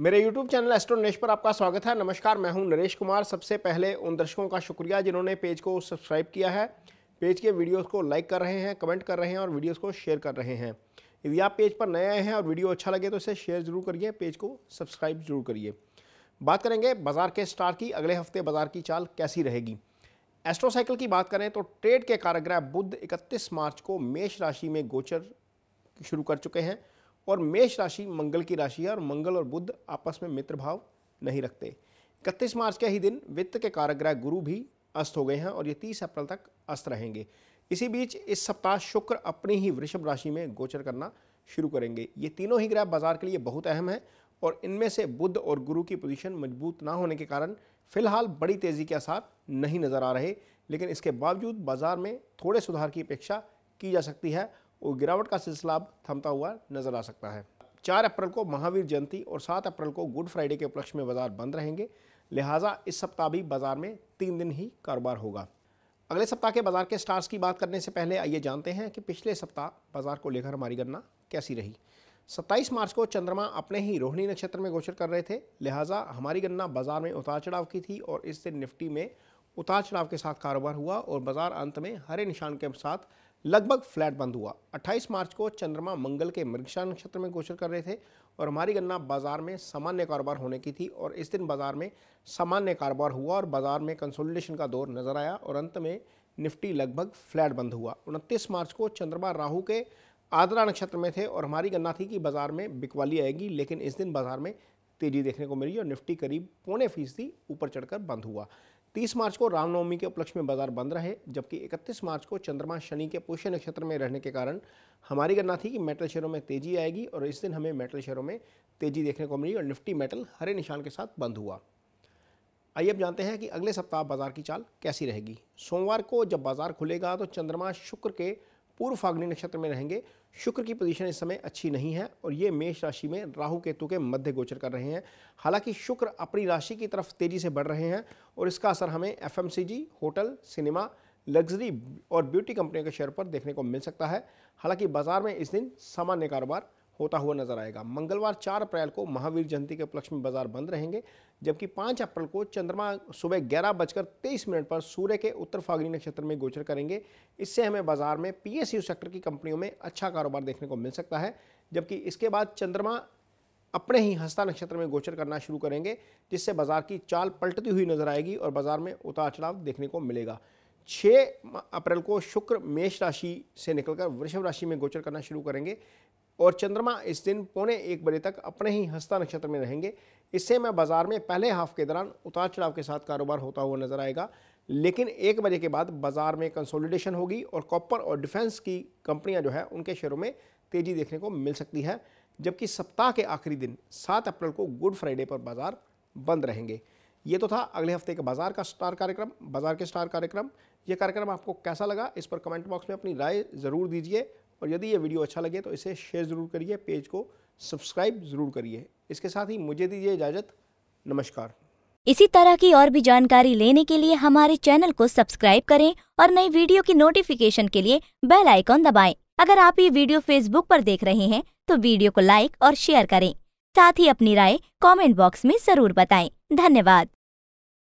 मेरे YouTube channel एस्ट्रोनेश पर आपका स्वागत है नमस्कार मैं हूं नरेश कुमार सबसे पहले उन दर्शकों का शुक्रिया जिन्होंने पेज को सब्सक्राइब किया है पेज के वीडियोस को लाइक कर रहे हैं कमेंट कर रहे हैं और वीडियोस को शेयर कर रहे हैं यदि आप पेज पर नए आए हैं और वीडियो अच्छा लगे तो इसे शेयर ज़रूर करिए पेज को सब्सक्राइब ज़रूर करिए बात करेंगे बाजार के स्टार की अगले हफ्ते बाजार की चाल कैसी रहेगी एस्ट्रोसाइकिल की बात करें तो ट्रेड के कारग्रह बुद्ध इकतीस मार्च को मेष राशि में गोचर शुरू कर चुके हैं और मेष राशि मंगल की राशि है और मंगल और बुद्ध आपस में मित्र भाव नहीं रखते इकतीस मार्च के ही दिन वित्त के कारक ग्रह गुरु भी अस्त हो गए हैं और ये तीस अप्रैल तक अस्त रहेंगे इसी बीच इस सप्ताह शुक्र अपनी ही वृषभ राशि में गोचर करना शुरू करेंगे ये तीनों ही ग्रह बाजार के लिए बहुत अहम है और इनमें से बुद्ध और गुरु की पोजीशन मजबूत ना होने के कारण फिलहाल बड़ी तेज़ी के आसार नहीं नज़र आ रहे लेकिन इसके बावजूद बाजार में थोड़े सुधार की अपेक्षा की जा सकती है वो गिरावट का सिलसिला अब थमता हुआ नजर आ सकता है चार अप्रैल को महावीर जयंती और सात अप्रैल को गुड फ्राइडे के उपलक्ष्य में बाजार बंद रहेंगे लिहाजा इस सप्ताह भी बाजार में तीन दिन ही कारोबार होगा अगले सप्ताह के बाजार के स्टार्स की बात करने से पहले आइए जानते हैं कि पिछले सप्ताह बाजार को लेकर हमारी गणना कैसी रही 27 मार्च को चंद्रमा अपने ही रोहिणी नक्षत्र में गोचर कर रहे थे लिहाजा हमारी गणना बाजार में उतार चढ़ाव की थी और इससे निफ्टी में उतार चढ़ाव के साथ कारोबार हुआ और बाजार अंत में हरे निशान के साथ लगभग फ्लैट बंद हुआ 28 मार्च को चंद्रमा मंगल के मृगशा नक्षत्र में गोचर कर रहे थे और हमारी गन्ना बाजार में सामान्य कारोबार होने की थी और इस दिन बाजार में सामान्य कारोबार हुआ और बाजार में कंसोलिडेशन का दौर नजर आया और अंत में निफ्टी लगभग फ्लैट बंद हुआ उनतीस मार्च को चंद्रमा राहु के आदरा नक्षत्र में थे और हमारी गन्ना थी कि बाजार में बिकवाली आएगी लेकिन इस दिन बाजार में तेजी देखने को मिली और निफ्टी करीब पौने फीसदी ऊपर चढ़कर बंद हुआ 30 मार्च को रामनवमी के उपलक्ष्य में बाजार बंद रहे जबकि 31 मार्च को चंद्रमा शनि के पुष्य नक्षत्र में रहने के कारण हमारी गणना थी कि मेटल शेयरों में तेजी आएगी और इस दिन हमें मेटल शेयरों में तेजी देखने को मिली और निफ्टी मेटल हरे निशान के साथ बंद हुआ आइए अब जानते हैं कि अगले सप्ताह बाजार की चाल कैसी रहेगी सोमवार को जब बाजार खुलेगा तो चंद्रमा शुक्र के पूर्व फाग्नि नक्षत्र में रहेंगे शुक्र की पोजीशन इस समय अच्छी नहीं है और ये मेष राशि में राहु केतु के मध्य गोचर कर रहे हैं हालांकि शुक्र अपनी राशि की तरफ तेजी से बढ़ रहे हैं और इसका असर हमें एफ होटल सिनेमा लग्जरी और ब्यूटी कंपनियों के शेयर पर देखने को मिल सकता है हालांकि बाजार में इस दिन सामान्य कारोबार होता हुआ नजर आएगा मंगलवार 4 अप्रैल को महावीर जयंती के उपलक्ष्य में बाजार बंद रहेंगे जबकि 5 अप्रैल को चंद्रमा सुबह ग्यारह बजकर तेईस मिनट पर सूर्य के उत्तर फागनी नक्षत्र में गोचर करेंगे इससे हमें बाजार में पी सेक्टर की कंपनियों में अच्छा कारोबार देखने को मिल सकता है जबकि इसके बाद चंद्रमा अपने ही हस्ता नक्षत्र में गोचर करना शुरू करेंगे जिससे बाजार की चाल पलटती हुई नजर आएगी और बाजार में उतार चढ़ाव देखने को मिलेगा 6 अप्रैल को शुक्र मेष राशि से निकलकर वृषभ राशि में गोचर करना शुरू करेंगे और चंद्रमा इस दिन पौने एक बजे तक अपने ही हस्ता नक्षत्र में रहेंगे इससे मैं बाजार में पहले हाफ के दौरान उतार चढ़ाव के साथ कारोबार होता हुआ नजर आएगा लेकिन एक बजे के बाद बाजार में कंसोलिडेशन होगी और कॉपर और डिफेंस की कंपनियां जो है उनके शेयरों में तेजी देखने को मिल सकती है जबकि सप्ताह के आखिरी दिन सात अप्रैल को गुड फ्राइडे पर बाजार बंद रहेंगे ये तो था अगले हफ्ते के बाजार का स्टार कार्यक्रम बाजार के स्टार कार्यक्रम ये कार्यक्रम आपको कैसा लगा इस पर कमेंट बॉक्स में अपनी राय ज़रूर दीजिए और यदि ये वीडियो अच्छा लगे तो इसे शेयर ज़रूर करिए पेज को सब्सक्राइब ज़रूर करिए इसके साथ ही मुझे दीजिए इजाज़त नमस्कार इसी तरह की और भी जानकारी लेने के लिए हमारे चैनल को सब्सक्राइब करें और नई वीडियो की नोटिफिकेशन के लिए बेल आइकॉन दबाएं। अगर आप ये वीडियो फेसबुक पर देख रहे हैं तो वीडियो को लाइक और शेयर करें साथ ही अपनी राय कमेंट बॉक्स में जरूर बताएं। धन्यवाद